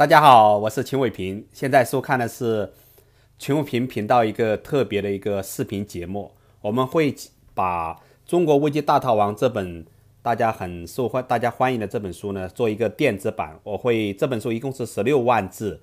大家好，我是秦伟平。现在收看的是秦伟平频道一个特别的一个视频节目。我们会把《中国危机大逃亡》这本大家很受欢、大家欢迎的这本书呢，做一个电子版。我会这本书一共是十六万字，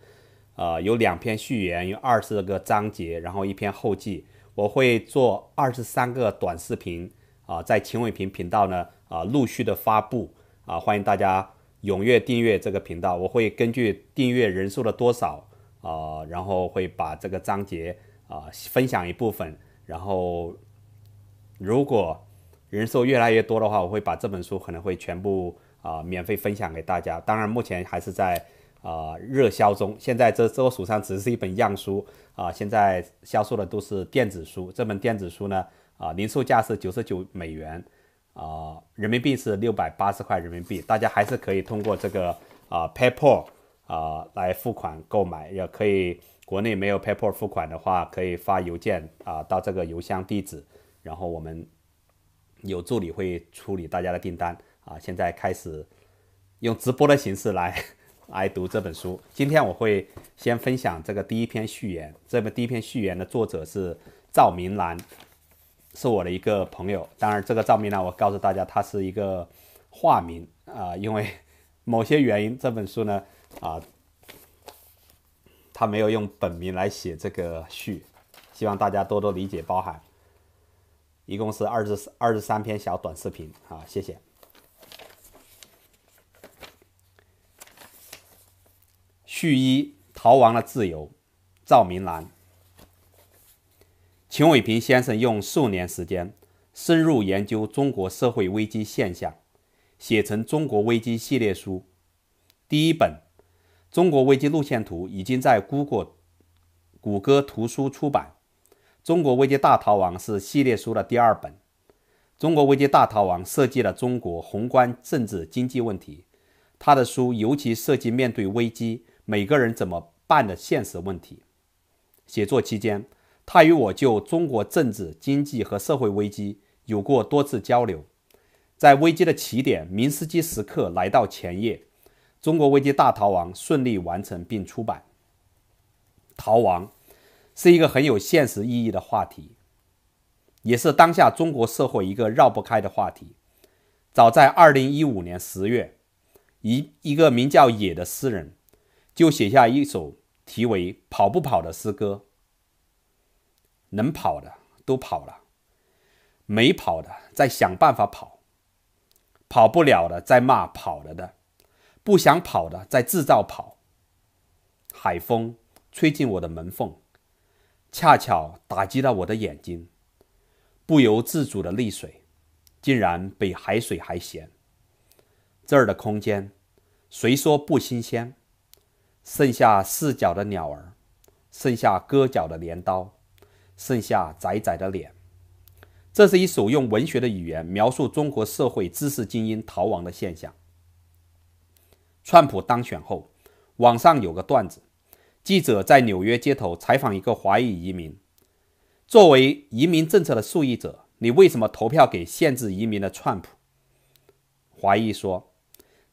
呃，有两篇序言，有二十个章节，然后一篇后记。我会做二十三个短视频，啊，在秦伟平频道呢，啊，陆续的发布，啊，欢迎大家。踊跃订阅这个频道，我会根据订阅人数的多少啊，然后会把这个章节啊分享一部分，然后如果人数越来越多的话，我会把这本书可能会全部啊免费分享给大家。当然，目前还是在啊热销中。现在这这个手上只是一本样书啊，现在销售的都是电子书。这本电子书呢啊，零售价是九十九美元。啊，人民币是六百八十块人民币，大家还是可以通过这个啊 PayPal 啊来付款购买，也可以国内没有 PayPal 付款的话，可以发邮件啊到这个邮箱地址，然后我们有助理会处理大家的订单啊。现在开始用直播的形式来 来读这本书，今天我会先分享这个第一篇序言，这本第一篇序言的作者是赵明兰。是我的一个朋友，当然这个赵明呢，我告诉大家，他是一个化名啊，因为某些原因，这本书呢啊，他没有用本名来写这个序，希望大家多多理解包涵。一共是二十、二十三篇小短视频啊，谢谢。序一：逃亡的自由，赵明兰。秦伟平先生用数年时间深入研究中国社会危机现象，写成《中国危机》系列书。第一本《中国危机路线图》已经在谷歌、谷歌图书出版。《中国危机大逃亡》是系列书的第二本，《中国危机大逃亡》涉及了中国宏观政治经济问题。他的书尤其涉及面对危机每个人怎么办的现实问题。写作期间。他与我就中国政治、经济和社会危机有过多次交流。在危机的起点，明斯基时刻来到前夜，中国危机大逃亡顺利完成并出版。逃亡是一个很有现实意义的话题，也是当下中国社会一个绕不开的话题。早在2015年10月，一一个名叫野的诗人就写下一首题为《跑不跑》的诗歌。能跑的都跑了，没跑的在想办法跑，跑不了的在骂跑了的，不想跑的在制造跑。海风吹进我的门缝，恰巧打击到我的眼睛，不由自主的泪水竟然比海水还咸。这儿的空间，谁说不新鲜？剩下四脚的鸟儿，剩下割脚的镰刀。剩下窄窄的脸。这是一首用文学的语言描述中国社会知识精英逃亡的现象。川普当选后，网上有个段子：记者在纽约街头采访一个华裔移民，作为移民政策的受益者，你为什么投票给限制移民的川普？华裔说：“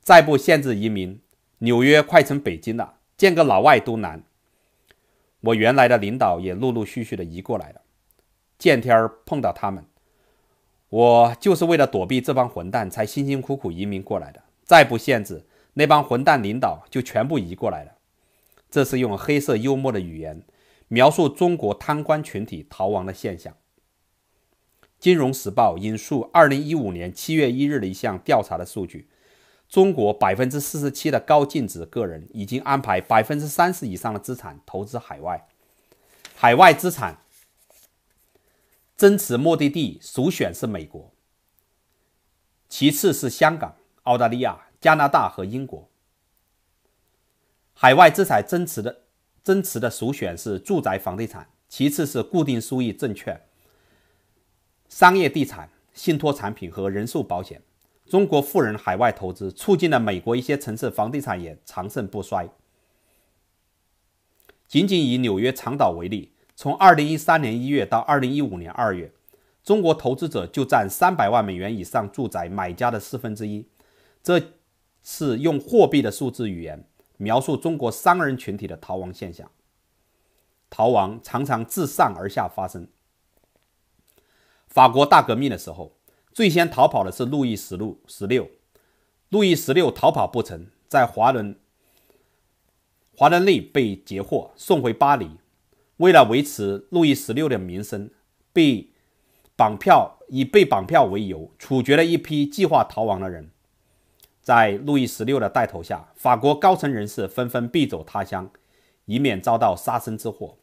再不限制移民，纽约快成北京了，见个老外都难。”我原来的领导也陆陆续续的移过来了，见天儿碰到他们，我就是为了躲避这帮混蛋才辛辛苦苦移民过来的。再不限制，那帮混蛋领导就全部移过来了。这是用黑色幽默的语言描述中国贪官群体逃亡的现象。《金融时报》引述2015年7月1日的一项调查的数据。中国百分之四十七的高净值个人已经安排百分之三十以上的资产投资海外，海外资产增持目的地首选是美国，其次是香港、澳大利亚、加拿大和英国。海外资产增持的增持的首选是住宅房地产，其次是固定收益证券、商业地产、信托产品和人寿保险。中国富人海外投资，促进了美国一些城市房地产业长盛不衰。仅仅以纽约长岛为例，从2013年1月到2015年2月，中国投资者就占300万美元以上住宅买家的四分之一。这是用货币的数字语言描述中国商人群体的逃亡现象。逃亡常常自上而下发生。法国大革命的时候。最先逃跑的是路易十路十六，路易十六逃跑不成，在华伦华伦内被截获，送回巴黎。为了维持路易十六的名声，被绑票以被绑票为由处决了一批计划逃亡的人。在路易十六的带头下，法国高层人士纷纷避走他乡，以免遭到杀身之祸。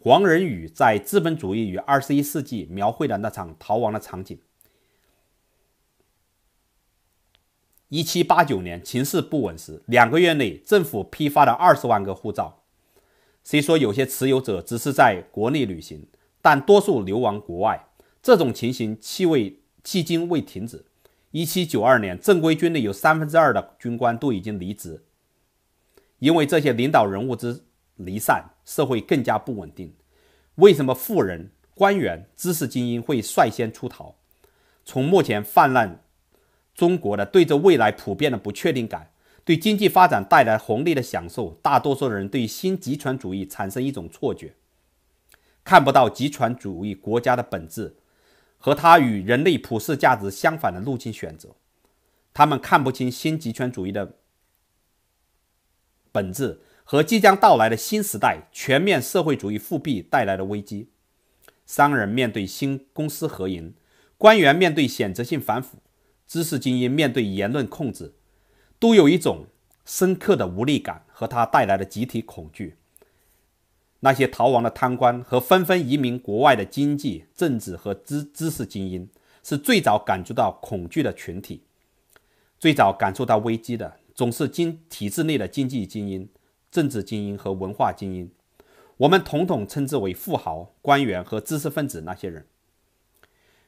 黄仁宇在《资本主义与二十一世纪》描绘的那场逃亡的场景。一七八九年，情势不稳时，两个月内政府批发了二十万个护照。虽说有些持有者只是在国内旅行，但多数流亡国外。这种情形，气未迄今未停止。一七九二年，正规军里有三分之二的军官都已经离职，因为这些领导人物之离散，社会更加不稳定。为什么富人、官员、知识精英会率先出逃？从目前泛滥。中国的对着未来普遍的不确定感，对经济发展带来红利的享受，大多数人对新集权主义产生一种错觉，看不到集权主义国家的本质和它与人类普世价值相反的路径选择。他们看不清新集权主义的本质和即将到来的新时代全面社会主义复辟带来的危机。商人面对新公私合营，官员面对选择性反腐。知识精英面对言论控制，都有一种深刻的无力感和它带来的集体恐惧。那些逃亡的贪官和纷纷移民国外的经济、政治和知知识精英，是最早感觉到恐惧的群体。最早感受到危机的，总是经体制内的经济精英、政治精英和文化精英，我们统统称之为富豪、官员和知识分子。那些人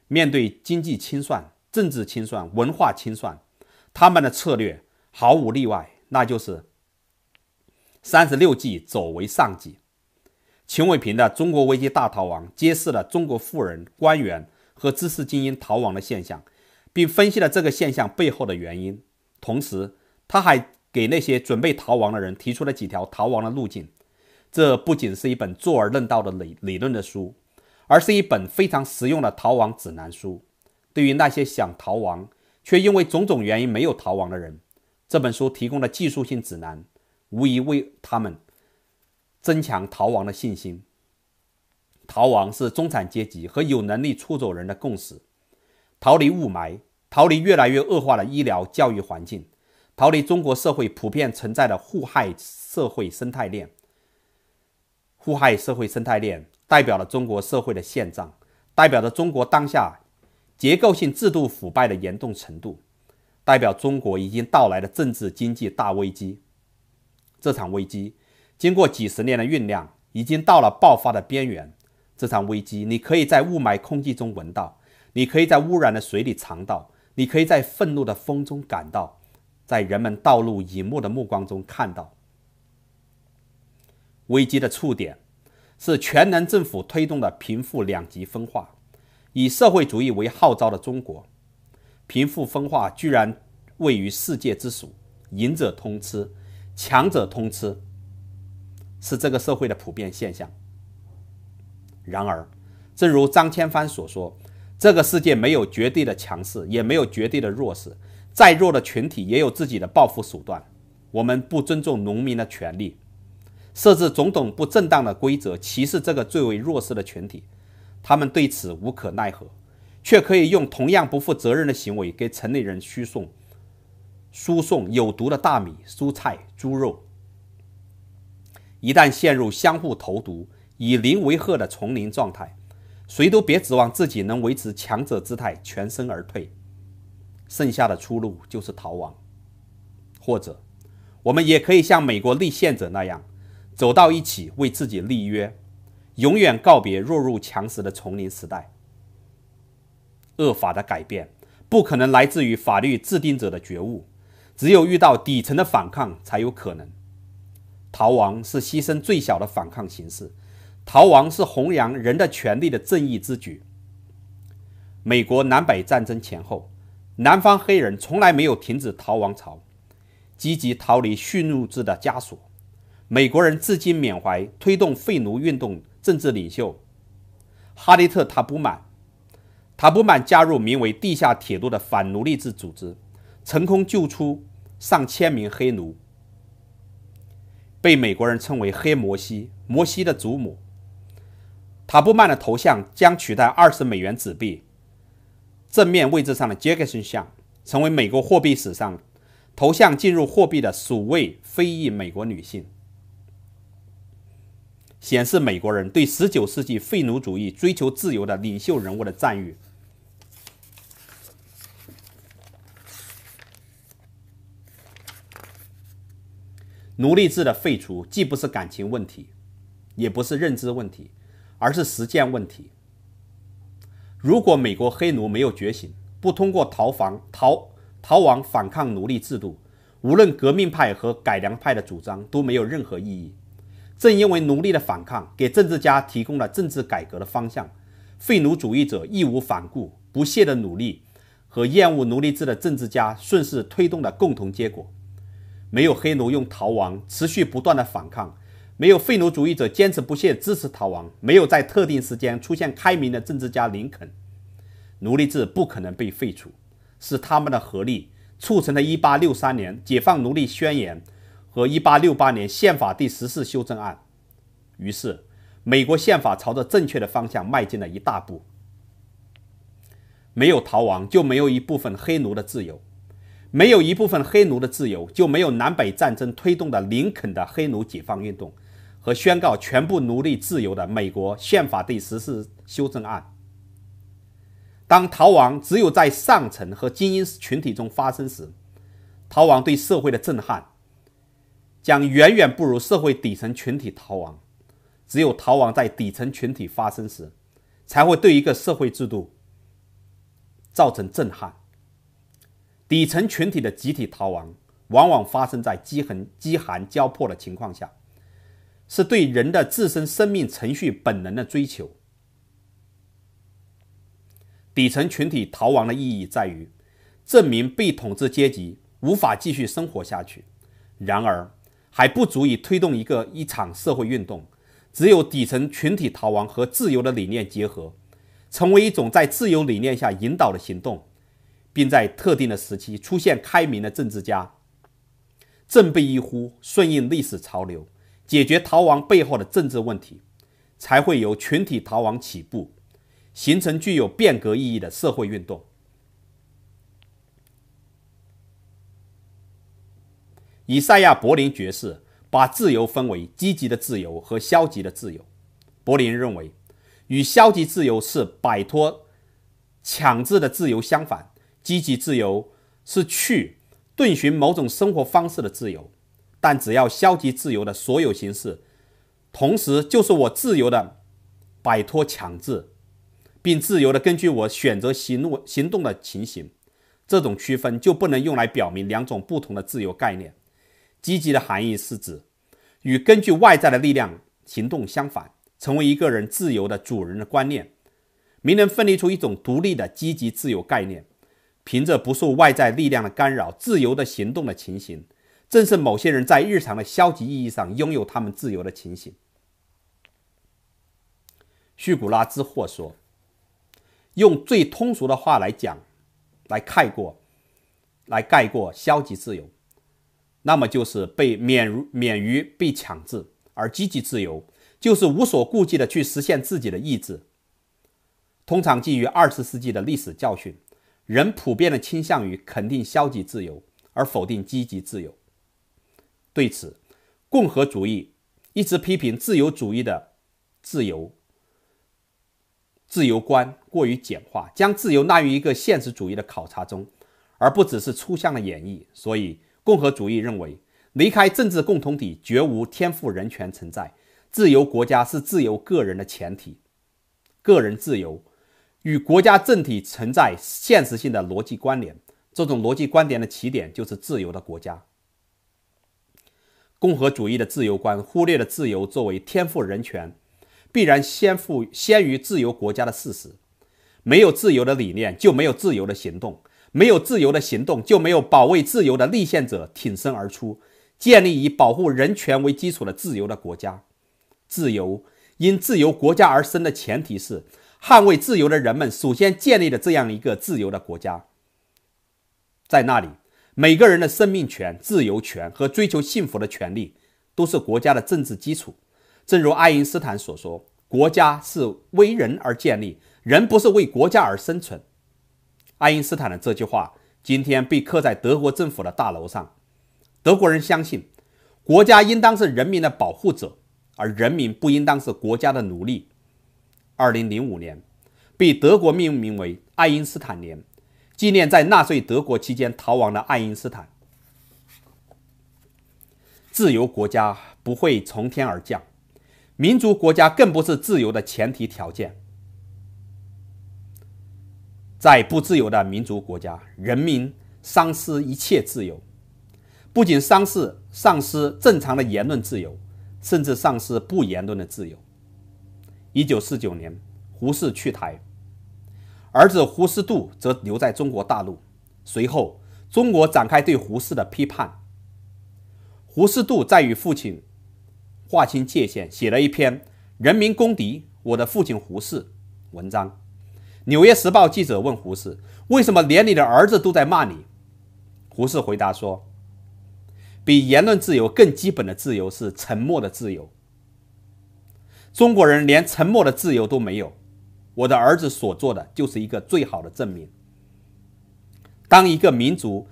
面对经济清算。政治清算、文化清算，他们的策略毫无例外，那就是三十六计，走为上计。秦伟平的《中国危机大逃亡》揭示了中国富人、官员和知识精英逃亡的现象，并分析了这个现象背后的原因。同时，他还给那些准备逃亡的人提出了几条逃亡的路径。这不仅是一本坐而论道的理理论的书，而是一本非常实用的逃亡指南书。对于那些想逃亡却因为种种原因没有逃亡的人，这本书提供的技术性指南，无疑为他们增强逃亡的信心。逃亡是中产阶级和有能力出走人的共识：逃离雾霾，逃离越来越恶化的医疗教育环境，逃离中国社会普遍存在的互害社会生态链。互害社会生态链代表了中国社会的现状，代表着中国当下。结构性制度腐败的严重程度，代表中国已经到来的政治经济大危机。这场危机经过几十年的酝酿，已经到了爆发的边缘。这场危机，你可以在雾霾空气中闻到，你可以在污染的水里尝到，你可以在愤怒的风中感到，在人们道路隐没的目光中看到。危机的触点是全能政府推动的贫富两极分化。以社会主义为号召的中国，贫富分化居然位于世界之首，赢者通吃，强者通吃，是这个社会的普遍现象。然而，正如张千帆所说，这个世界没有绝对的强势，也没有绝对的弱势，再弱的群体也有自己的报复手段。我们不尊重农民的权利，设置种种不正当的规则，歧视这个最为弱势的群体。他们对此无可奈何，却可以用同样不负责任的行为给城里人输送、输送有毒的大米、蔬菜、猪肉。一旦陷入相互投毒、以邻为壑的丛林状态，谁都别指望自己能维持强者姿态全身而退。剩下的出路就是逃亡，或者我们也可以像美国立宪者那样，走到一起为自己立约。永远告别弱肉强食的丛林时代。恶法的改变不可能来自于法律制定者的觉悟，只有遇到底层的反抗才有可能。逃亡是牺牲最小的反抗形式，逃亡是弘扬人的权利的正义之举。美国南北战争前后，南方黑人从来没有停止逃亡潮，积极逃离蓄奴制的枷锁。美国人至今缅怀推动废奴运动。政治领袖哈利特·塔布曼，塔布曼加入名为“地下铁路”的反奴隶制组织，成功救出上千名黑奴，被美国人称为“黑摩西”（摩西的祖母）。塔布曼的头像将取代二十美元纸币正面位置上的杰克逊像，成为美国货币史上头像进入货币的首位非裔美国女性。显示美国人对十九世纪废奴主义追求自由的领袖人物的赞誉。奴隶制的废除既不是感情问题，也不是认知问题，而是实践问题。如果美国黑奴没有觉醒，不通过逃亡逃逃亡反抗奴隶制度，无论革命派和改良派的主张都没有任何意义。正因为奴隶的反抗，给政治家提供了政治改革的方向，废奴主义者义无反顾、不懈的努力，和厌恶奴隶制的政治家顺势推动的共同结果。没有黑奴用逃亡持续不断的反抗，没有废奴主义者坚持不懈支持逃亡，没有在特定时间出现开明的政治家林肯，奴隶制不可能被废除。是他们的合力促成了1863年《解放奴隶宣言》。和1868年宪法第十四修正案，于是美国宪法朝着正确的方向迈进了一大步。没有逃亡，就没有一部分黑奴的自由；没有一部分黑奴的自由，就没有南北战争推动的林肯的黑奴解放运动和宣告全部奴隶自由的美国宪法第十四修正案。当逃亡只有在上层和精英群体中发生时，逃亡对社会的震撼。将远远不如社会底层群体逃亡。只有逃亡在底层群体发生时，才会对一个社会制度造成震撼。底层群体的集体逃亡，往往发生在饥寒饥寒交迫的情况下，是对人的自身生命程序本能的追求。底层群体逃亡的意义在于，证明被统治阶级无法继续生活下去。然而，还不足以推动一个一场社会运动，只有底层群体逃亡和自由的理念结合，成为一种在自由理念下引导的行动，并在特定的时期出现开明的政治家，振臂一呼，顺应历史潮流，解决逃亡背后的政治问题，才会有群体逃亡起步，形成具有变革意义的社会运动。以赛亚·柏林爵士把自由分为积极的自由和消极的自由。柏林认为，与消极自由是摆脱强制的自由相反，积极自由是去遁寻某种生活方式的自由。但只要消极自由的所有形式，同时就是我自由的摆脱强制，并自由的根据我选择行行动的情形，这种区分就不能用来表明两种不同的自由概念。积极的含义是指与根据外在的力量行动相反，成为一个人自由的主人的观念。名人分离出一种独立的积极自由概念，凭着不受外在力量的干扰，自由的行动的情形，正是某些人在日常的消极意义上拥有他们自由的情形。叙古拉之祸说，用最通俗的话来讲，来概括，来概括消极自由。那么就是被免免于被强制，而积极自由就是无所顾忌的去实现自己的意志。通常基于二十世纪的历史教训，人普遍的倾向于肯定消极自由，而否定积极自由。对此，共和主义一直批评自由主义的自由自由观过于简化，将自由纳入一个现实主义的考察中，而不只是抽象的演绎。所以。共和主义认为，离开政治共同体绝无天赋人权存在；自由国家是自由个人的前提，个人自由与国家政体存在现实性的逻辑关联。这种逻辑观点的起点就是自由的国家。共和主义的自由观忽略了自由作为天赋人权，必然先赋先于自由国家的事实。没有自由的理念，就没有自由的行动。没有自由的行动，就没有保卫自由的立宪者挺身而出，建立以保护人权为基础的自由的国家。自由因自由国家而生的前提是，捍卫自由的人们首先建立了这样一个自由的国家。在那里，每个人的生命权、自由权和追求幸福的权利都是国家的政治基础。正如爱因斯坦所说：“国家是为人而建立，人不是为国家而生存。”爱因斯坦的这句话今天被刻在德国政府的大楼上。德国人相信，国家应当是人民的保护者，而人民不应当是国家的奴隶。二零零五年，被德国命名为“爱因斯坦年”，纪念在纳粹德国期间逃亡的爱因斯坦。自由国家不会从天而降，民族国家更不是自由的前提条件。在不自由的民族国家，人民丧失一切自由，不仅丧失丧失正常的言论自由，甚至丧失不言论的自由。一九四九年，胡适去台，儿子胡适度则留在中国大陆。随后，中国展开对胡适的批判。胡适度在与父亲划清界限，写了一篇《人民公敌：我的父亲胡适》文章。《纽约时报》记者问胡适：“为什么连你的儿子都在骂你？”胡适回答说：“比言论自由更基本的自由是沉默的自由。中国人连沉默的自由都没有，我的儿子所做的就是一个最好的证明。当一个民族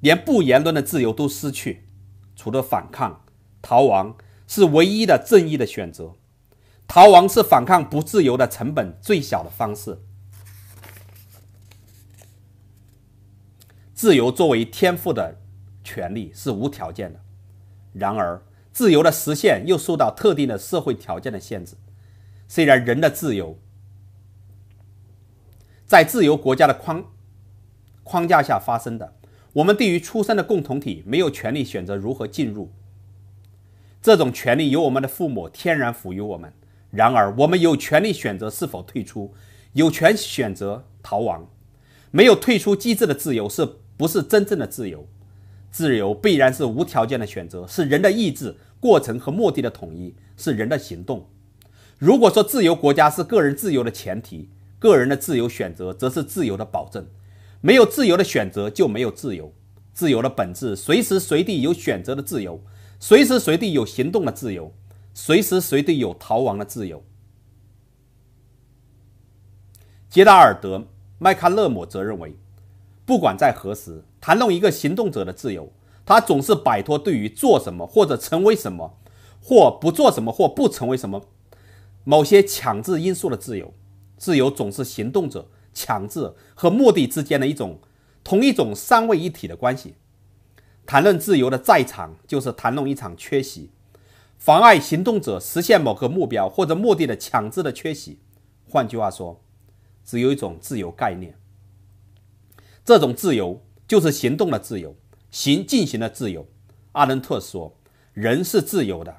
连不言论的自由都失去，除了反抗、逃亡，是唯一的正义的选择。逃亡是反抗不自由的成本最小的方式。”自由作为天赋的权利是无条件的，然而自由的实现又受到特定的社会条件的限制。虽然人的自由在自由国家的框框架下发生的，我们对于出生的共同体没有权利选择如何进入。这种权利由我们的父母天然赋予我们，然而我们有权利选择是否退出，有权选择逃亡。没有退出机制的自由是。不是真正的自由，自由必然是无条件的选择，是人的意志过程和目的的统一，是人的行动。如果说自由国家是个人自由的前提，个人的自由选择则是自由的保证。没有自由的选择就没有自由，自由的本质随时随地有选择的自由，随时随地有行动的自由，随时随地有逃亡的自由。杰达尔德·麦卡勒姆则认为。不管在何时谈论一个行动者的自由，他总是摆脱对于做什么或者成为什么，或不做什么或不成为什么某些强制因素的自由。自由总是行动者强制和目的之间的一种同一种三位一体的关系。谈论自由的在场，就是谈论一场缺席，妨碍行动者实现某个目标或者目的的强制的缺席。换句话说，只有一种自由概念。这种自由就是行动的自由，行进行的自由。阿伦特说：“人是自由的，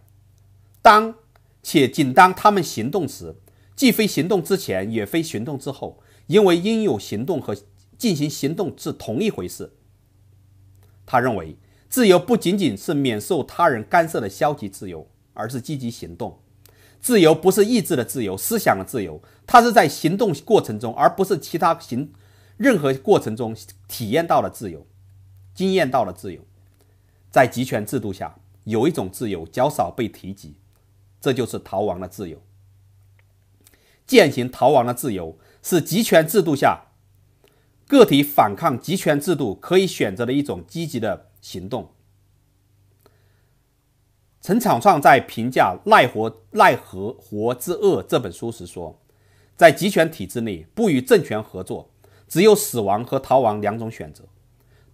当且仅当他们行动时，既非行动之前，也非行动之后，因为应有行动和进行行动是同一回事。”他认为，自由不仅仅是免受他人干涉的消极自由，而是积极行动。自由不是意志的自由，思想的自由，它是在行动过程中，而不是其他行。任何过程中体验到了自由，经验到了自由，在集权制度下有一种自由较少被提及，这就是逃亡的自由。践行逃亡的自由是集权制度下个体反抗集权制度可以选择的一种积极的行动。陈厂创在评价《奈何奈何活之恶》这本书时说，在集权体制内不与政权合作。只有死亡和逃亡两种选择。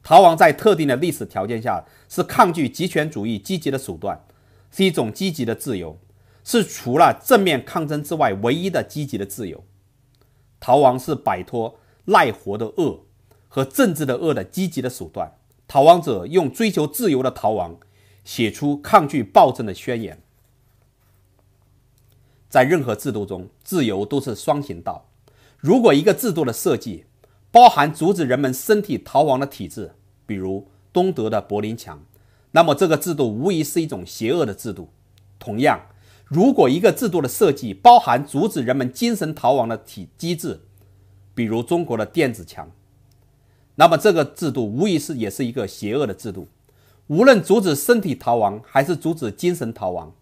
逃亡在特定的历史条件下是抗拒极权主义积极的手段，是一种积极的自由，是除了正面抗争之外唯一的积极的自由。逃亡是摆脱赖活的恶和政治的恶的积极的手段。逃亡者用追求自由的逃亡，写出抗拒暴政的宣言。在任何制度中，自由都是双行道。如果一个制度的设计，包含阻止人们身体逃亡的体制，比如东德的柏林墙，那么这个制度无疑是一种邪恶的制度。同样，如果一个制度的设计包含阻止人们精神逃亡的体机制，比如中国的电子墙，那么这个制度无疑是也是一个邪恶的制度。无论阻止身体逃亡还是阻止精神逃亡，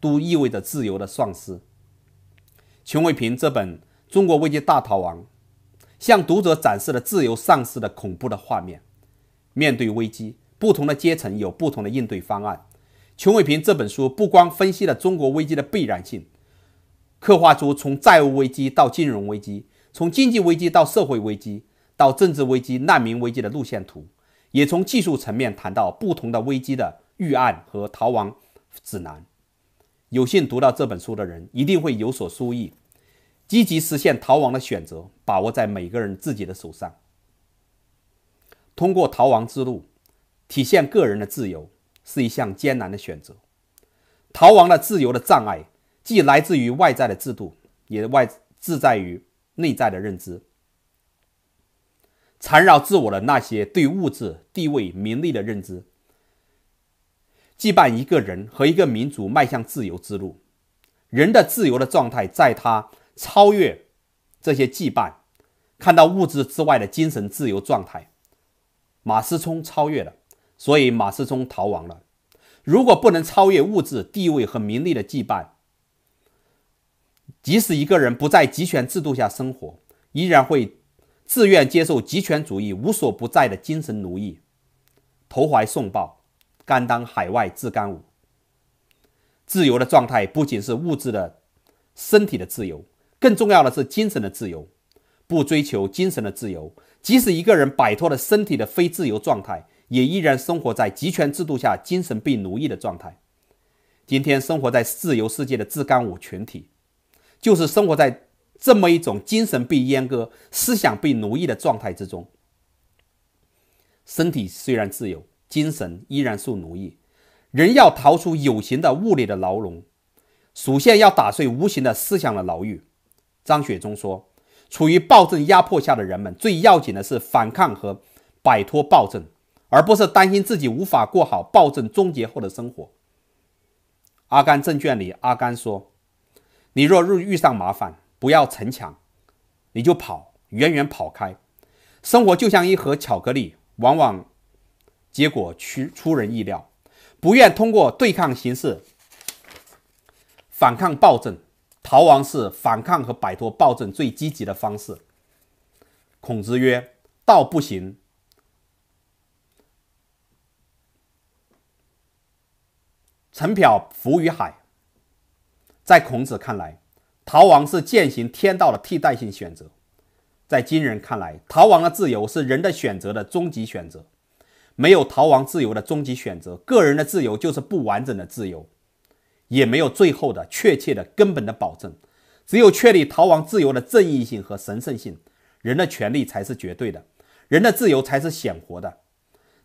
都意味着自由的丧失。秦卫平这本《中国危机大逃亡》。向读者展示了自由丧失的恐怖的画面。面对危机，不同的阶层有不同的应对方案。琼伟平这本书不光分析了中国危机的必然性，刻画出从债务危机到金融危机，从经济危机到社会危机到政治危机、难民危机的路线图，也从技术层面谈到不同的危机的预案和逃亡指南。有幸读到这本书的人，一定会有所收益。积极实现逃亡的选择，把握在每个人自己的手上。通过逃亡之路体现个人的自由，是一项艰难的选择。逃亡的自由的障碍，既来自于外在的制度，也外自在于内在的认知。缠绕自我的那些对物质、地位、名利的认知，羁绊一个人和一个民族迈向自由之路。人的自由的状态，在他。超越这些羁绊，看到物质之外的精神自由状态，马思聪超越了，所以马思聪逃亡了。如果不能超越物质、地位和名利的羁绊，即使一个人不在集权制度下生活，依然会自愿接受集权主义无所不在的精神奴役，投怀送抱，甘当海外自干五。自由的状态不仅是物质的、身体的自由。更重要的是精神的自由，不追求精神的自由，即使一个人摆脱了身体的非自由状态，也依然生活在集权制度下，精神被奴役的状态。今天生活在自由世界的自干五群体，就是生活在这么一种精神被阉割、思想被奴役的状态之中。身体虽然自由，精神依然受奴役。人要逃出有形的物理的牢笼，首先要打碎无形的思想的牢狱。张雪忠说：“处于暴政压迫下的人们，最要紧的是反抗和摆脱暴政，而不是担心自己无法过好暴政终结后的生活。”《阿甘正券里，阿甘说：“你若遇遇上麻烦，不要逞强，你就跑，远远跑开。生活就像一盒巧克力，往往结果出出人意料。不愿通过对抗形式反抗暴政。”逃亡是反抗和摆脱暴政最积极的方式。孔子曰：“道不行，臣漂浮于海。”在孔子看来，逃亡是践行天道的替代性选择。在今人看来，逃亡的自由是人的选择的终极选择。没有逃亡自由的终极选择，个人的自由就是不完整的自由。也没有最后的确切的根本的保证。只有确立逃亡自由的正义性和神圣性，人的权利才是绝对的，人的自由才是鲜活的。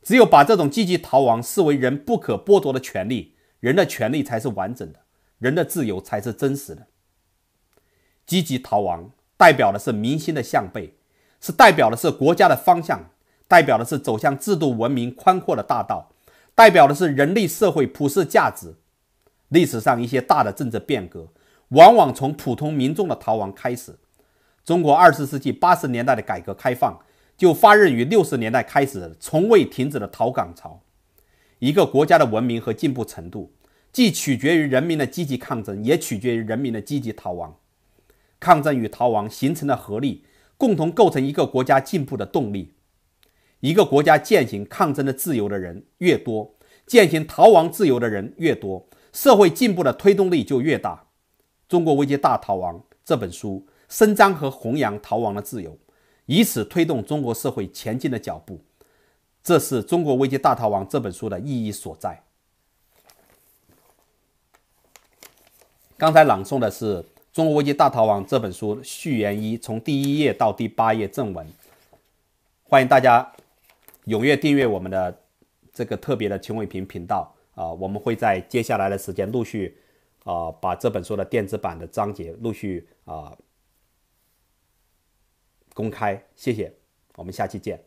只有把这种积极逃亡视为人不可剥夺的权利，人的权利才是完整的，人的自由才是真实的。积极逃亡代表的是民心的向背，是代表的是国家的方向，代表的是走向制度文明宽阔的大道，代表的是人类社会普世价值。历史上一些大的政治变革，往往从普通民众的逃亡开始。中国二十世纪八十年代的改革开放，就发轫于六十年代开始从未停止的逃港潮。一个国家的文明和进步程度，既取决于人民的积极抗争，也取决于人民的积极逃亡。抗争与逃亡形成的合力，共同构成一个国家进步的动力。一个国家践行抗争的自由的人越多，践行逃亡自由的人越多。社会进步的推动力就越大。《中国危机大逃亡》这本书伸张和弘扬逃亡的自由，以此推动中国社会前进的脚步，这是《中国危机大逃亡》这本书的意义所在。刚才朗诵的是《中国危机大逃亡》这本书序言一，从第一页到第八页正文。欢迎大家踊跃订阅我们的这个特别的秦伟平频道。啊，我们会在接下来的时间陆续，啊，把这本书的电子版的章节陆续啊公开。谢谢，我们下期见。